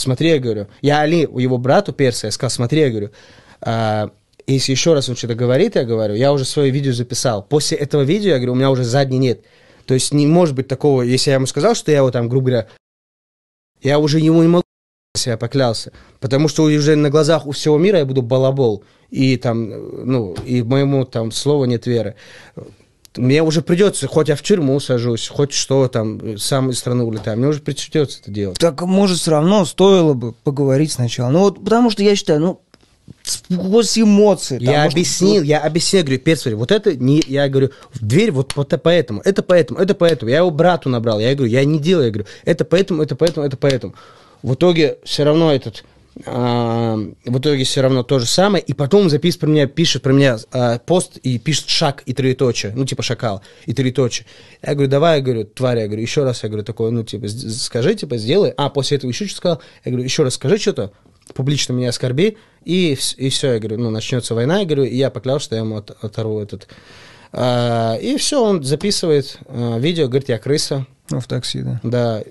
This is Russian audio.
смотри, я говорю, я Али, у его брату перса, я сказал, смотри, я говорю, а, если еще раз он что-то говорит, я говорю, я уже свое видео записал. После этого видео, я говорю, у меня уже задний нет. То есть не может быть такого, если я ему сказал, что я его там, грубо говоря, я уже ему не могу я поклялся. Потому что уже на глазах у всего мира я буду балабол. И там, ну, и моему там слову нет веры мне уже придется, хоть я в тюрьму сажусь, хоть что там, сам из страны улетаю, мне уже придется это делать. Так, может, все равно стоило бы поговорить сначала. Ну вот, потому что я считаю, ну, сквозь эмоции. Я там, объяснил, может... я объяснил, говорю, перец, вот это не, я говорю, в дверь вот, вот поэтому, это поэтому, это поэтому. Я его брату набрал, я говорю, я не делаю, я говорю, это поэтому, это поэтому, это поэтому. В итоге все равно этот в итоге все равно то же самое, и потом записывает про меня, пишет про меня а, пост и пишет шаг и троеточие, ну, типа шакал и троеточие. Я говорю, давай, я говорю, тварь, я говорю, еще раз, я говорю, такое, ну, типа, скажи, типа, сделай. А, после этого еще что-то сказал, я говорю, еще раз скажи что-то, публично меня оскорби, и, и все, я говорю, ну, начнется война, я говорю, и я поклялся, что я ему от, оторву этот... А, и все, он записывает а, видео, говорит, я крыса. Ну, в такси, да. Да,